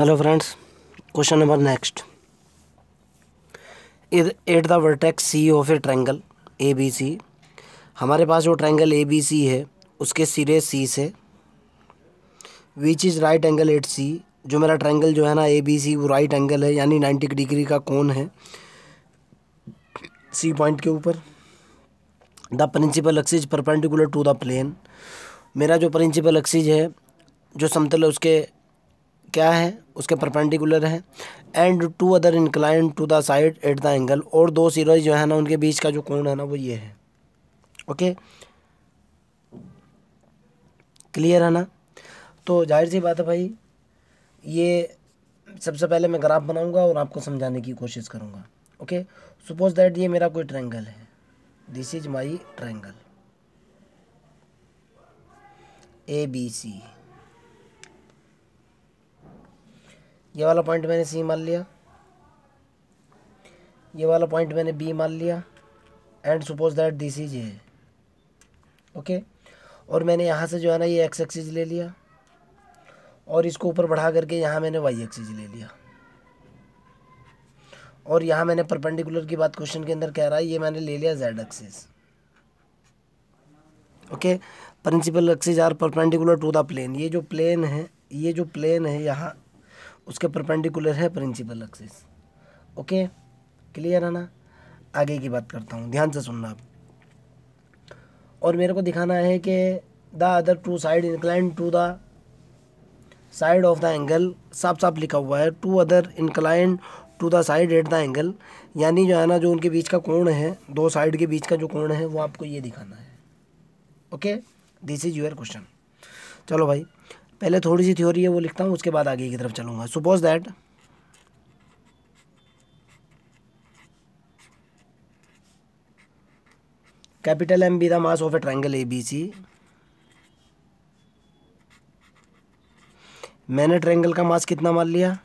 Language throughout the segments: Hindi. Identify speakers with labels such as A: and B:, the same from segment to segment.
A: friends question number next next at the vertex C of a triangle A B C हमारे पास जो ट्रैंगल ए बी सी है उसके सिरे सी से which is right angle at C जो मेरा ट्रैंगल जो है ना ए बी सी वो राइट एंगल है यानी नाइन्टी डिग्री का कौन है सी पॉइंट के ऊपर the principal axes perpendicular to the plane मेरा जो प्रिंसिपल एक्सिज है जो समतल है उसके क्या है उसके परपेंडिकुलर है and two other incline to the side at the angle और दो सिरोज जो है ना उनके बीच का जो कोण है ना वो ये है ओके क्लियर है ना तो जाहिर सी बात है भाई ये सबसे पहले मैं ग्राफ बनाऊंगा और आपको समझाने की कोशिश करूंगा ओके सपोज दैट ये मेरा कोई ट्रायंगल है this is my triangle A B C ये वाला पॉइंट मैंने सी मान लिया ये वाला पॉइंट मैंने बी मान लिया and suppose that this is A okay और मैंने यहाँ से जो है ना ये एक्स एक्सिस ले लिया और इसको ऊपर बढ़ा करके यहाँ मैंने वाई एक्सिस ले लिया और यहाँ मैंने परपेंडिकुलर की बात क्वेश्चन के अंदर कह रहा है ये मैंने ले लिया Z axis okay principal axis are perpendicular to the plane ये जो प्लेन है ये जो प्लेन है यहाँ उसके परपेंडिकुलर है प्रिंसिपल एक्सिस ओके क्लियर है ना आगे की बात करता हूँ ध्यान से सुनना आप और मेरे को दिखाना है कि the other two side incline to the side of the angle साफ साफ लिखा हुआ है two other incline to the side at the angle यानी जो है ना जो उनके बीच का कोण है दो साइड के बीच का जो कोण है वो आपको ये दिखाना है okay this is your question चलो भाई पहले थोड़ी सी थ्योरी है वो लिखता हूँ उसके बाद आगे की तरफ चलूँगा suppose that B the mass of A of A B C मैंने ट्रायंगल का मास कितना मान लिया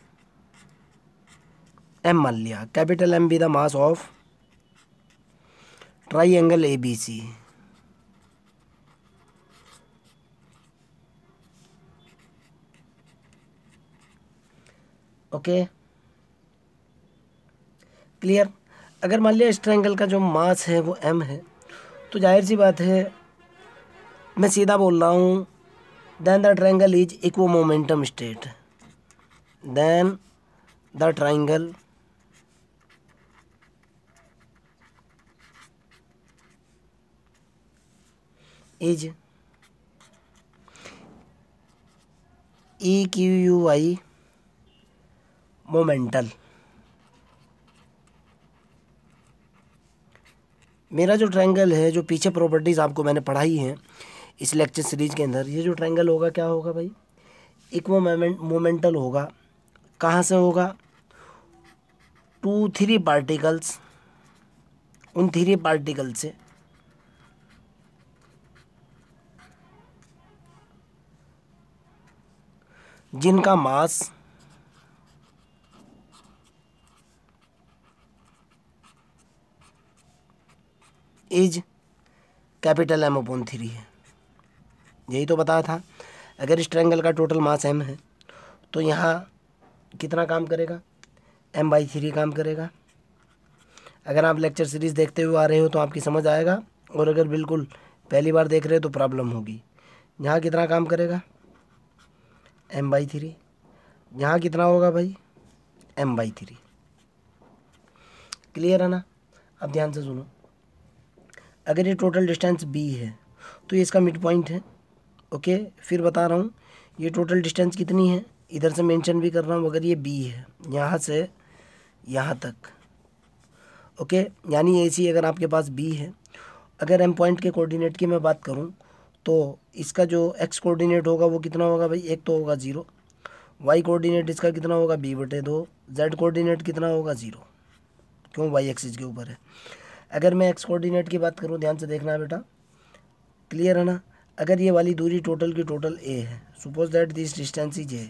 A: एम मान लिया capital M be the mass of triangle A B C okay clear अगर मान लिया इस ट्रायंगल का जो मास है वो एम है तो जाहिर सी बात है मैं सीधा बोल रहा हूँ then the triangle is equimomental state then the triangle is E Q U I momental मेरा जो ट्रायंगल है जो पीछे प्रॉपर्टीज़ आपको मैंने पढ़ाई हैं इस लेक्चर सीरीज़ के अंदर ये जो ट्रायंगल होगा क्या होगा भाई इक्वो मोमेंट मोमेंटल होगा कहाँ से होगा टू थ्री पार्टिकल्स उन थ्री पार्टिकल से जिनका mass is capital M upon three है यही तो बताया था अगर इस ट्रैंगल का टोटल मास एम है तो यहाँ कितना काम करेगा एम बाई थ्री काम करेगा अगर आप लेक्चर सीरीज़ देखते हुए आ रहे हो तो आपकी समझ आएगा और अगर बिल्कुल पहली बार देख रहे हो तो प्रॉब्लम होगी यहाँ कितना काम करेगा एम बाई थ्री यहाँ कितना होगा भाई एम बाई थ्री क्लियर है ना अब ध्यान से सुनो अगर ये टोटल डिस्टेंस बी है तो ये इसका मिड पॉइंट है ओके फिर बता रहा हूँ ये टोटल डिस्टेंस कितनी है इधर से मेंशन भी कर रहा हूँ अगर ये बी है यहाँ से यहाँ तक ओके यानी ए सी अगर आपके पास बी है अगर एम पॉइंट के कोऑर्डिनेट की मैं बात करूँ तो इसका जो एक्स कोऑर्डिनेट होगा वो कितना होगा भाई एक तो होगा ज़ीरो वाई कोऑर्डिनेट इसका कितना होगा बी बटे दो जेड कोऑर्डिनेट कितना होगा ज़ीरो क्यों वाई एक्सिस के ऊपर है अगर मैं एक्स कोऑर्डिनेट की बात करूँ ध्यान से देखना है बेटा क्लियर है ना अगर ये वाली दूरी टोटल की टोटल ए है suppose that this distance is A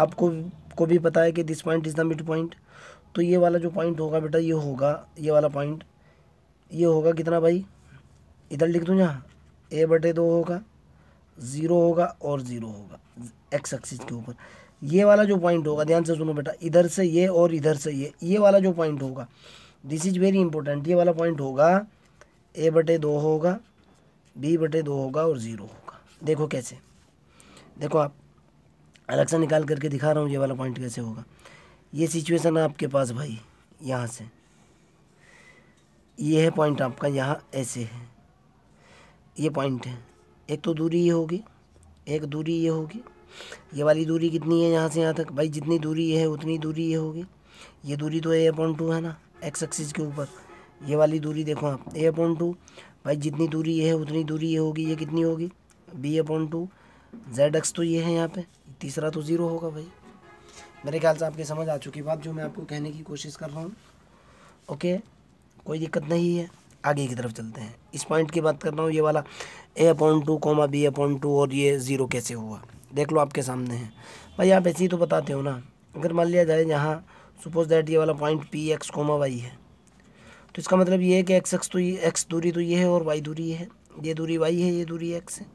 A: आपको को भी पता है कि this point is the midpoint तो ये वाला जो पॉइंट होगा बेटा ये होगा ये वाला पॉइंट ये होगा कितना भाई इधर लिख दूँ यहाँ ए बटे दो होगा ज़ीरो होगा और ज़ीरो होगा एक्स एक्सिस के ऊपर ये वाला जो पॉइंट होगा ध्यान से सुनो बेटा इधर से ये और इधर से ये ये वाला जो पॉइंट होगा दिस इज वेरी इंपॉर्टेंट ये वाला पॉइंट होगा ए बटे दो होगा बी बटे दो होगा और ज़ीरो होगा देखो कैसे देखो आप अलग से निकाल करके दिखा रहा हूँ ये वाला पॉइंट कैसे होगा ये सिचुएशन है आपके पास भाई यहाँ से ये है पॉइंट आपका यहाँ ऐसे है ये पॉइंट है एक तो दूरी ये होगी एक दूरी ये होगी ये वाली दूरी कितनी है यहाँ से यहाँ तक भाई जितनी दूरी ये है उतनी दूरी ये होगी ये दूरी तो ए अपॉइंट टू है ना एक्स एक्सिस के ऊपर ये वाली दूरी देखो आप ए अपॉन टू भाई जितनी दूरी ये है उतनी दूरी ये होगी ये कितनी होगी B upon two Z X तो ये है यहाँ पे तीसरा तो ज़ीरो होगा भाई मेरे ख्याल से आपके समझ आ चुकी बात जो मैं आपको कहने की कोशिश कर रहा हूँ ओके कोई दिक्कत नहीं है आगे की तरफ चलते हैं इस पॉइंट की बात कर रहा हूँ ये वाला A upon two comma B upon two और ये ज़ीरो कैसे हुआ देख लो आपके सामने है भाई आप ऐसे ही तो बताते हो ना अगर मान लिया जाए यहाँ सपोज दैट ये वाला point P X comma Y है तो इसका मतलब ये है कि एक्स एक्स तो ये एक्स दूरी तो ये है और वाई दूरी है ये दूरी वाई है ये दूरी एक्स है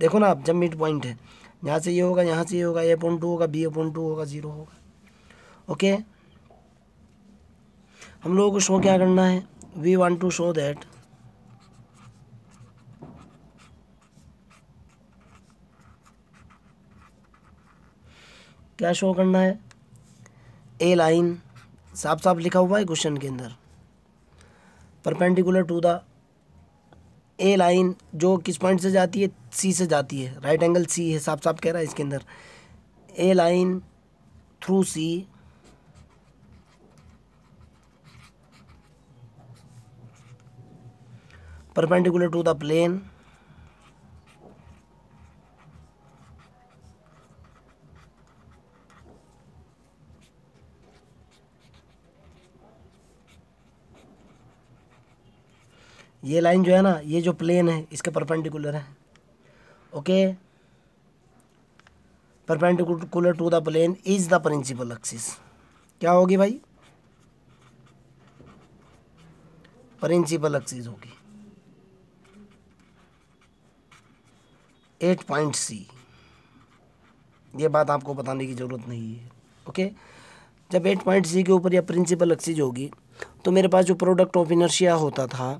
A: देखो ना आप जब मिड पॉइंट है यहाँ से ये होगा यहाँ से ये होगा ए पॉइंट टू होगा बी ए पॉइंट टू होगा ज़ीरो होगा ओके हम लोगों को शो क्या करना है we want to show that क्या शो करना है ए लाइन साफ साफ लिखा हुआ है क्वेश्चन के अंदर perpendicular to the A line जो किस पॉइंट से जाती है सी से जाती है राइट एंगल सी है साफ साफ कह रहा है इसके अंदर A line through C perpendicular to the plane ये लाइन जो है ना ये जो प्लेन है इसके परपेंडिकुलर है okay perpendicular to the plane is the principal axis क्या होगी भाई प्रिंसिपल एक्सिस होगी एट पॉइंट सी ये बात आपको बताने की ज़रूरत नहीं है ओके जब एट पॉइंट सी के ऊपर या प्रिंसिपल एक्सिस होगी तो मेरे पास जो प्रोडक्ट ऑफ इनर्शिया होता था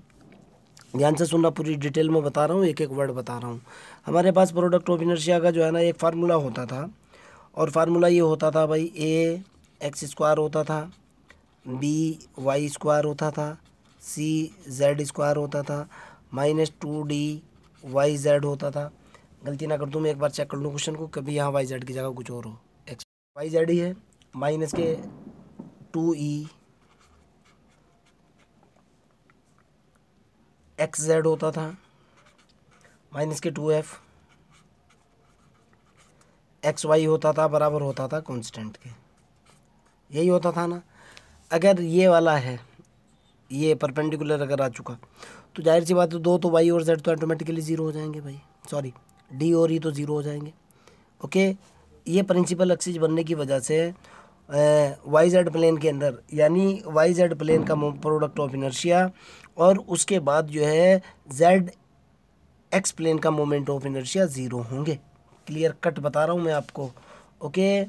A: ध्यान से सुनना पूरी डिटेल में बता रहा हूँ एक एक वर्ड बता रहा हूँ हमारे पास प्रोडक्ट ऑफ इनर्शिया का जो है ना एक फार्मूला होता था और फार्मूला ये होता था भाई ए एक्स स्क्वायर होता था बी वाई स्क्वायर होता था सी जेड स्क्वायर होता था minus two D Y Z होता था गलती ना कर दूँ मैं एक बार चेक कर लूँ क्वेश्चन को कभी यहाँ वाई जेड की जगह कुछ और हो एक्स वाई जेड ही है माइनस के two E e, X Z होता था माइनस के टू एफ एक्स वाई होता था बराबर होता था कांस्टेंट के यही होता था ना अगर ये वाला है ये परपेंडिकुलर अगर आ चुका तो जाहिर सी बात है दो तो वाई और जेड तो ऑटोमेटिकली ज़ीरो हो जाएंगे भाई सॉरी डी और ई e तो ज़ीरो हो जाएंगे ओके ये प्रिंसिपल एक्सिस बनने की वजह से वाई जेड प्लेन के अंदर यानी वाई जेड प्लेन का प्रोडक्ट ऑफ इनर्शिया और उसके बाद जो है जेड एक्स प्लेन का मोमेंट ऑफ इनर्शिया ज़ीरो होंगे क्लियर कट बता रहा हूँ मैं आपको okay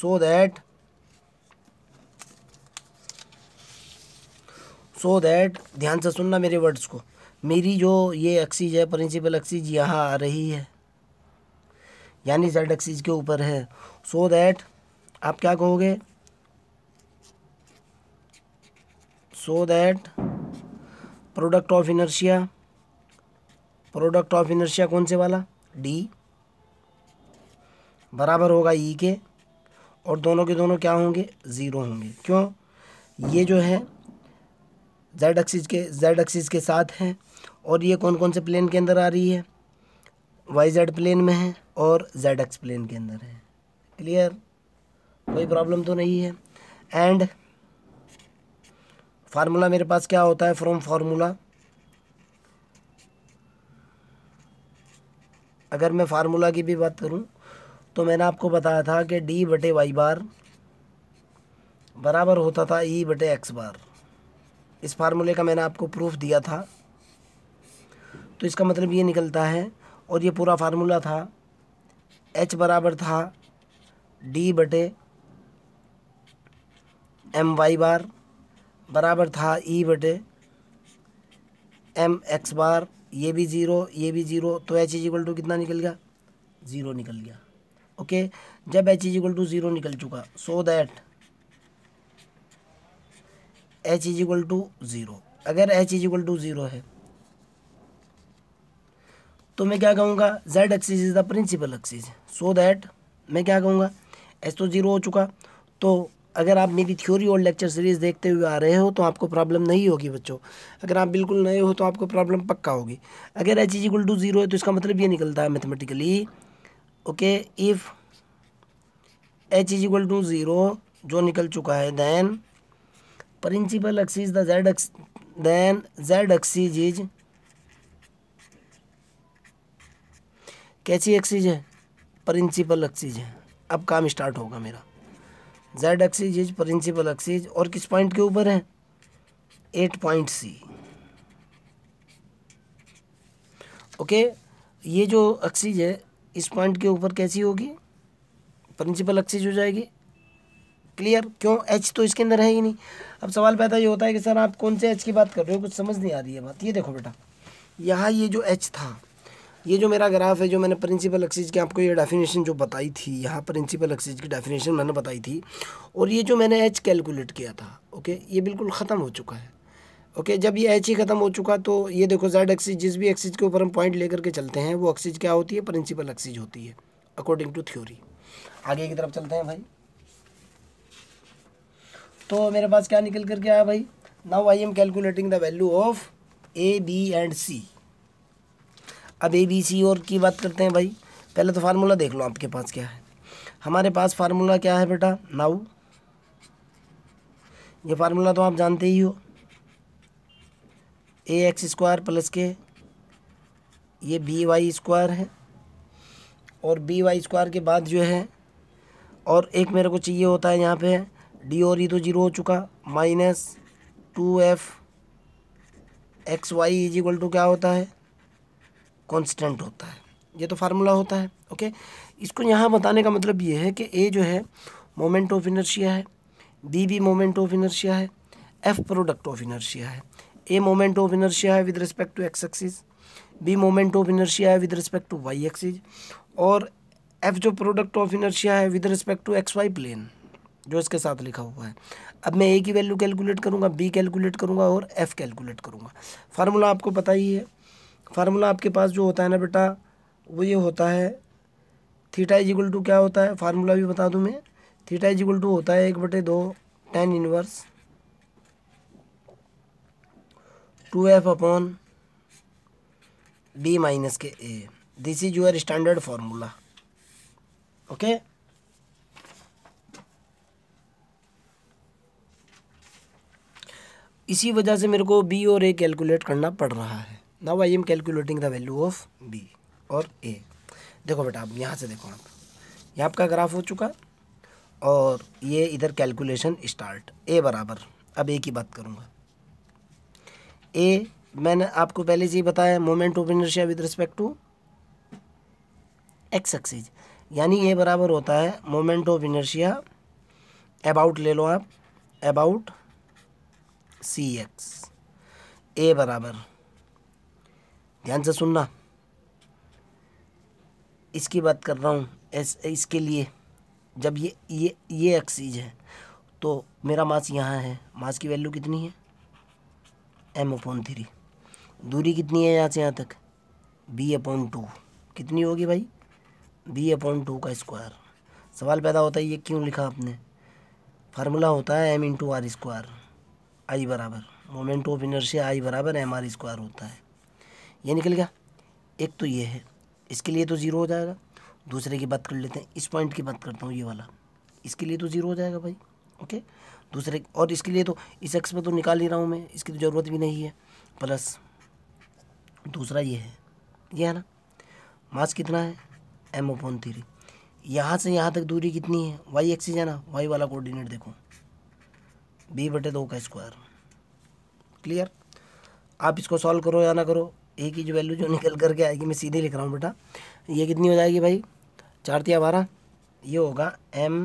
A: so that so that ध्यान से सुनना मेरे वर्ड्स को मेरी जो ये एक्सीज है प्रिंसिपल एक्सीज यहाँ आ रही है यानी जेड एक्सीज के ऊपर है सो so दैट आप क्या कहोगे so so that product of inertia product of inertia कौन से वाला डी बराबर होगा ई के और दोनों के दोनों क्या होंगे ज़ीरो होंगे क्यों ये जो है जेड एक्सिस के जेड एक्सिस के साथ है और ये कौन कौन से प्लेन के अंदर आ रही है वाई जेड प्लेन में है और जेड एक्स प्लेन के अंदर है क्लियर कोई प्रॉब्लम तो नहीं है एंड फार्मूला मेरे पास क्या होता है फ्रॉम फार्मूला अगर मैं फार्मूला की भी बात करूं तो मैंने आपको बताया था कि डी बटे वाई बार बराबर होता था ई e बटे एक्स बार इस फार्मूले का मैंने आपको प्रूफ दिया था तो इसका मतलब ये निकलता है और ये पूरा फार्मूला था एच बराबर था डी बटे एम वाई बार बराबर था ई e बटे एम एक्स बार ये भी ज़ीरो ये भी ज़ीरो तो एच इज इक्वल टू कितना निकल गया ज़ीरो निकल गया ओके जब H is equal to zero निकल चुका so that H is equal to zero अगर H is equal to zero है तो मैं क्या कहूँगा Z axis is the principal axis so that मैं क्या कहूँगा एच तो ज़ीरो हो चुका तो अगर आप मेरी थ्योरी और लेक्चर सीरीज़ देखते हुए आ रहे हो तो आपको प्रॉब्लम नहीं होगी बच्चों अगर आप बिल्कुल नए हो तो आपको प्रॉब्लम पक्का होगी अगर H is equal to zero है तो इसका मतलब ये निकलता है mathematically okay if H is equal to zero जो निकल चुका है then principal X is that X then Z X is कैसी एक्सीज है प्रिंसिपल एक्सीज है अब काम स्टार्ट होगा मेरा Z axis is principal axis और किस पॉइंट के ऊपर है एट पॉइंट सी ओके ये जो एक्सिस है इस पॉइंट के ऊपर कैसी होगी प्रिंसिपल एक्सिस हो जाएगी क्लियर क्यों एच तो इसके अंदर है ही नहीं अब सवाल पैदा ये होता है कि सर आप कौन से एच की बात कर रहे हो कुछ समझ नहीं आ रही है बात ये देखो बेटा यहाँ ये जो एच था ये जो मेरा ग्राफ है जो मैंने प्रिंसिपल एक्सिस की आपको ये डेफिनेशन जो बताई थी यहाँ प्रिंसिपल एक्सिस की डेफिनेशन मैंने बताई थी और ये जो मैंने एच कैलकुलेट किया था ओके ये बिल्कुल ख़त्म हो चुका है ओके जब ये एच ही ख़त्म हो चुका तो ये देखो जेड एक्सिस जिस भी एक्सिस के ऊपर हम पॉइंट लेकर के चलते हैं वो एक्सिस क्या होती है प्रिंसिपल एक्सिस होती है अकॉर्डिंग टू थ्योरी आगे की तरफ चलते हैं भाई तो मेरे पास क्या निकल करके आया भाई now I am calculating the value of A B and C अब ए बी सी और की बात करते हैं भाई पहले तो फार्मूला देख लो आपके पास क्या है हमारे पास फार्मूला क्या है बेटा नाउ ये फार्मूला तो आप जानते ही हो ए एक्स स्क्वायर प्लस के ये बी वाई स्क्वायर है और बी वाई स्क्वायर के बाद जो है और एक मेरे को चाहिए होता है यहाँ पे डी और ई e तो जीरो हो चुका minus two F X Y is equal to क्या होता है कांस्टेंट होता है ये तो फार्मूला होता है ओके इसको यहाँ बताने का मतलब ये है कि ए जो है मोमेंट ऑफ इनर्शिया है बी भी मोमेंट ऑफ इनर्शिया है एफ प्रोडक्ट ऑफ इनर्शिया है ए मोमेंट ऑफ इनर्शिया है with respect to X axis B moment of inertia है with respect to Y axis और एफ जो प्रोडक्ट ऑफ इनर्शिया है with respect to X Y plane जो इसके साथ लिखा हुआ है अब मैं ए की वैल्यू कैलकुलेट करूँगा बी कैलकुलेट करूँगा और एफ कैलकुलेट करूँगा फार्मूला आपको पता ही है फार्मूला आपके पास जो होता है ना बेटा वो ये होता है थीटा इजिकल टू क्या होता है फार्मूला भी बता दूँ मैं थीटा इजिकल टू होता है एक बटे दो tan inverse two F upon B minus के A this is your standard formula okay इसी वजह से मेरे को बी और ए कैलकुलेट करना पड़ रहा है now I am calculating the value of B और ए देखो बेटा आप यहाँ से देखो आप यहाँ आपका ग्राफ हो चुका और ये इधर कैलकुलेशन स्टार्ट ए बराबर अब ए की बात करूँगा ए मैंने आपको पहले से ही बताया moment of inertia with respect to X axis यानी ए बराबर होता है मोमेंट ऑफ इनर्शिया अबाउट ले लो आप अबाउट सी एक्स ए बराबर ध्यान से सुनना इसकी बात कर रहा हूँ इस, इसके लिए जब ये ये ये एक्सीज है तो मेरा मास यहाँ है मास की वैल्यू कितनी है एम अपॉन थ्री दूरी कितनी है यहाँ से यहाँ तक बी अपॉन टू कितनी होगी भाई बी अपॉन टू का स्क्वायर सवाल पैदा होता है ये क्यों लिखा आपने फार्मूला होता है M into R square I बराबर मोमेंट ऑफ इनर्शिया आई बराबर एम आर स्क्वायर होता है ये निकल गया एक तो ये है इसके लिए तो ज़ीरो हो जाएगा दूसरे की बात कर लेते हैं इस पॉइंट की बात करता हूँ ये वाला इसके लिए तो ज़ीरो हो जाएगा भाई ओके दूसरे और इसके लिए तो इस एक्स में तो निकाल ही रहा हूँ मैं इसकी तो ज़रूरत भी नहीं है प्लस दूसरा ये है ये है ना मास कितना है एम ओपन थ्री यहाँ से यहाँ तक दूरी कितनी है वाई एक्सिस है ना वाई वाला कोऑर्डिनेट देखो बी बटे दो का स्क्वायर क्लियर आप इसको सॉल्व करो या ना करो ए की जो वैल्यू जो निकल करके आएगी मैं सीधे लिख रहा हूँ बेटा ये कितनी हो जाएगी भाई चार तिया बारह ये होगा एम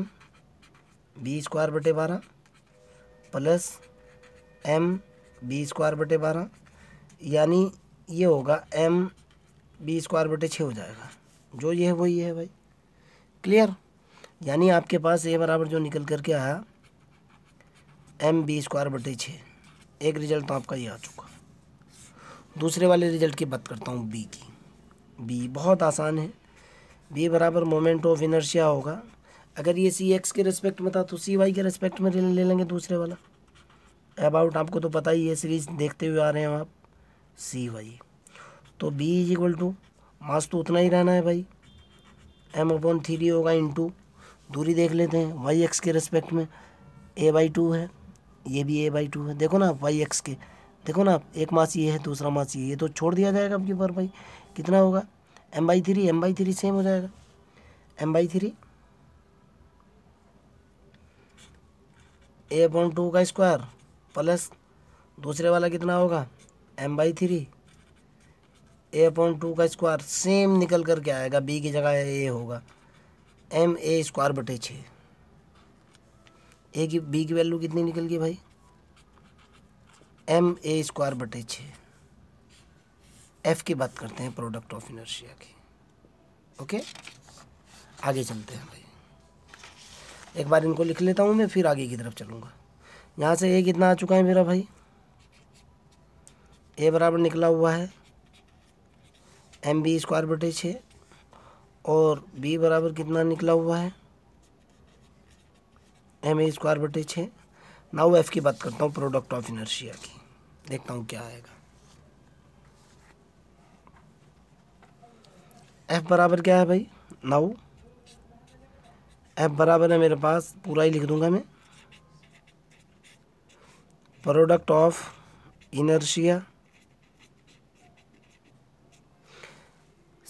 A: बी स्क्वायर बटे बारह प्लस एम बी स्क्वायर बटे बारह यानी ये होगा एम बी स्क्वायर बटे छः हो जाएगा जो ये है वही है भाई क्लियर यानी आपके पास ए बराबर जो निकल करके आया एम बी स्क्वायर बटे छः एक रिजल्ट तो आपका ये आ चुका दूसरे वाले रिजल्ट की बात करता हूँ बी की बी बहुत आसान है बी बराबर मोमेंट ऑफ इनर्शिया होगा अगर ये सी एक्स के रिस्पेक्ट में था तो सी वाई के रिस्पेक्ट में ले, ले लेंगे दूसरे वाला अबाउट आपको तो पता ही है सीरीज देखते हुए आ रहे हैं आप सी वाई तो B is equal to mass तो उतना ही रहना है भाई एम अपॉन थ्री होगा टू दूरी देख लेते हैं वाई एक्स के रिस्पेक्ट में ए बाई टू है ये भी ए बाई टू है देखो ना वाई एक्स के देखो ना एक मास ये है दूसरा मास ये ये तो छोड़ दिया जाएगा आपकी पर भाई कितना होगा M by three M by three same हो जाएगा M by three A upon two का स्क्वायर प्लस दूसरे वाला कितना होगा M by three A upon two का स्क्वायर सेम निकल कर के आएगा बी की जगह ए होगा एम ए स्क्वायर बटे छः ए की बी की वैल्यू कितनी निकल गई भाई एम ए स्क्वायर बटे छः एफ की बात करते हैं प्रोडक्ट ऑफ इनर्शिया की ओके आगे चलते हैं भाई एक बार इनको लिख लेता हूँ मैं फिर आगे की तरफ चलूँगा यहाँ से ए कितना आ चुका है मेरा भाई ए बराबर निकला हुआ है एम बी स्क्वायर बटे छः और बी बराबर कितना निकला हुआ है एम ए स्क्वायर बटे छः नाउ एफ की बात करता हूँ प्रोडक्ट ऑफ इनर्शिया की देखता हूँ क्या आएगा एफ बराबर क्या है भाई नाउ एफ बराबर है मेरे पास पूरा ही लिख दूंगा मैं product of inertia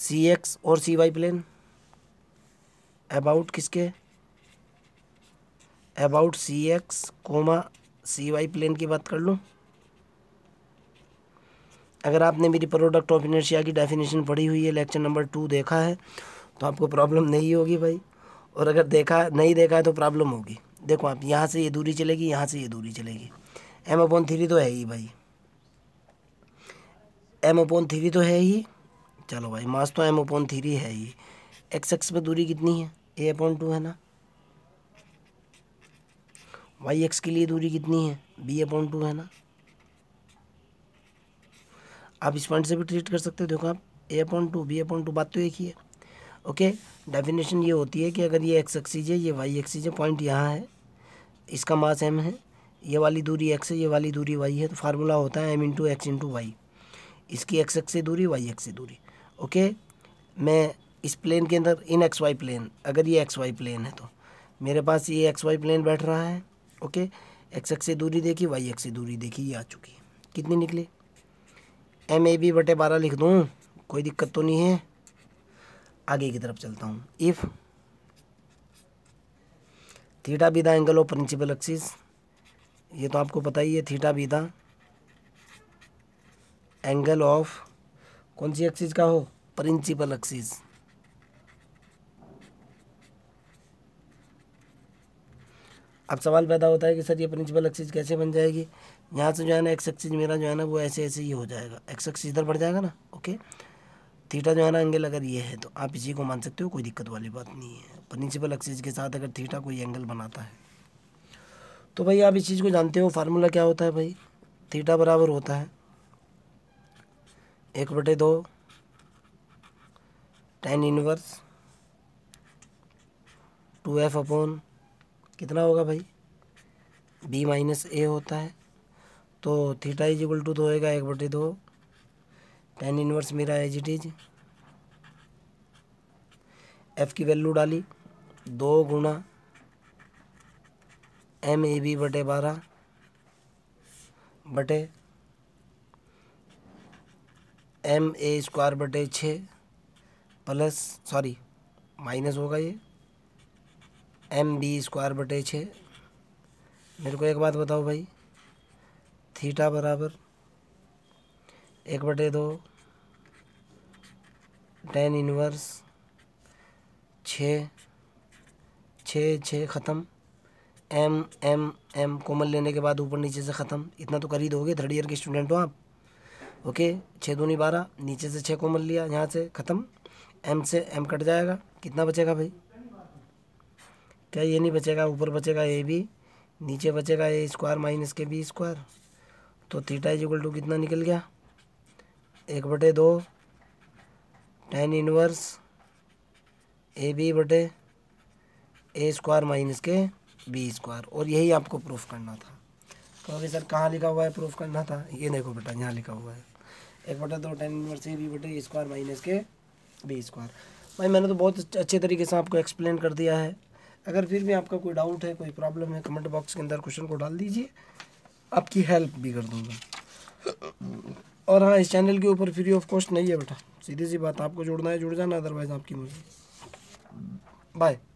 A: C X और सी वाई प्लेन अबाउट किसके about C X comma C Y plane की बात कर लूँ अगर आपने मेरी प्रोडक्ट ऑफ इनर्शिया की डेफिनेशन पढ़ी हुई है लेक्चर नंबर टू देखा है तो आपको प्रॉब्लम नहीं होगी भाई और अगर देखा नहीं देखा है तो प्रॉब्लम होगी देखो आप यहाँ से ये दूरी चलेगी यहाँ से ये दूरी चलेगी एम अपॉन थ्री तो है ही भाई एम अपॉन थ्री तो है ही चलो भाई मास तो एम अपॉन थ्री है ही एक्स एक्स पर दूरी कितनी है ए अपोन टू है ना वाई एक्स के लिए दूरी कितनी है बी अपोन टू है ना आप इस पॉइंट से भी ट्रीट कर सकते हो देखो आप A upon two B upon two बात तो एक ही है ओके डेफिनेशन ये होती है कि अगर ये एक्स एक्सीज है ये वाई एक्सीज है पॉइंट यहाँ है इसका मास एम है ये वाली दूरी एक्स है ये वाली दूरी वाई है तो फार्मूला होता है M into X into Y इसकी एक्स एक्स से दूरी वाई एक्स से दूरी ओके मैं इस प्लेन के अंदर इन एक्स वाई प्लेन अगर ये एक्स वाई प्लेन है तो मेरे पास ये एक्स वाई प्लेन बैठ रहा है ओके एक्स एक्स से दूरी देखी वाई एक्स से दूरी देखी ये आ चुकी है कितनी निकली एम ए बी बटे बारह लिख दूँ कोई दिक्कत तो नहीं है आगे की तरफ चलता हूँ if theta be angle of principal axis ये तो आपको पता ही है थीटा बी एंगल ऑफ कौन सी एक्सिस का हो प्रिंसिपल एक्सिस अब सवाल पैदा होता है कि सर ये प्रिंसिपल एक्सिस कैसे बन जाएगी यहाँ से जो है ना एक्स एक्सिस मेरा जो है ना वो ऐसे ऐसे ही हो जाएगा एक्स एक्सिस इधर बढ़ जाएगा ना ओके थीटा जो है ना एंगल अगर ये है तो आप इसी को मान सकते हो कोई दिक्कत वाली बात नहीं है प्रिंसिपल एक्सिस के साथ अगर थीटा कोई एंगल बनाता है तो भाई आप इस चीज़ को जानते हो फार्मूला क्या होता है भाई थीटा बराबर होता है एक बटे दो tan inverse two F upon कितना होगा भाई बी माइनस ए होता है तो थीटा इज इक्वल टू तो होएगा एक बटे दो टेन इनवर्स मेरा एज इट इज एफ की वैल्यू डाली दो गुणा एम ए बी बटे बारह बटे एम ए स्क्वायर बटे छः प्लस सॉरी माइनस होगा ये एम बी स्क्वायर बटे छः मेरे को एक बात बताओ भाई थीटा बराबर एक बटे दो टेन इनवर्स छ छ छ ख़त्म एम एम एम कोमल लेने के बाद ऊपर नीचे से ख़त्म इतना तो कर ही दोगे थर्ड ईयर के स्टूडेंट हो आप ओके छः दूनी बारह नीचे से छः कोमल लिया यहाँ से ख़त्म एम से एम कट जाएगा कितना बचेगा भाई क्या ये नहीं बचेगा ऊपर बचेगा ए बी नीचे बचेगा ए स्क्वायर माइनस के बी स्क्वायर तो थीटा इज इक्वल टू कितना निकल गया एक बटे दो टेन इनवर्स ए बी बटे ए स्क्वायर माइनस के बी स्क्वायर और यही आपको प्रूफ करना था कहोगे तो सर कहाँ लिखा हुआ है प्रूफ करना था ये देखो बेटा यहाँ लिखा हुआ है एक बटे दो टेन इनवर्स ए बी बटे ए स्क्वायर माइनस के बी स्क्वायर भाई मैंने तो बहुत अच्छे तरीके से आपको एक्सप्लेन कर दिया है अगर फिर भी आपका कोई डाउट है कोई प्रॉब्लम है कमेंट बॉक्स के अंदर क्वेश्चन को डाल दीजिए आपकी हेल्प भी कर दूंगा और हाँ इस चैनल के ऊपर फ्री ऑफ कॉस्ट नहीं है बेटा सीधी सी बात आपको जुड़ना है जुड़ जाना अदरवाइज़ आपकी मर्जी बाय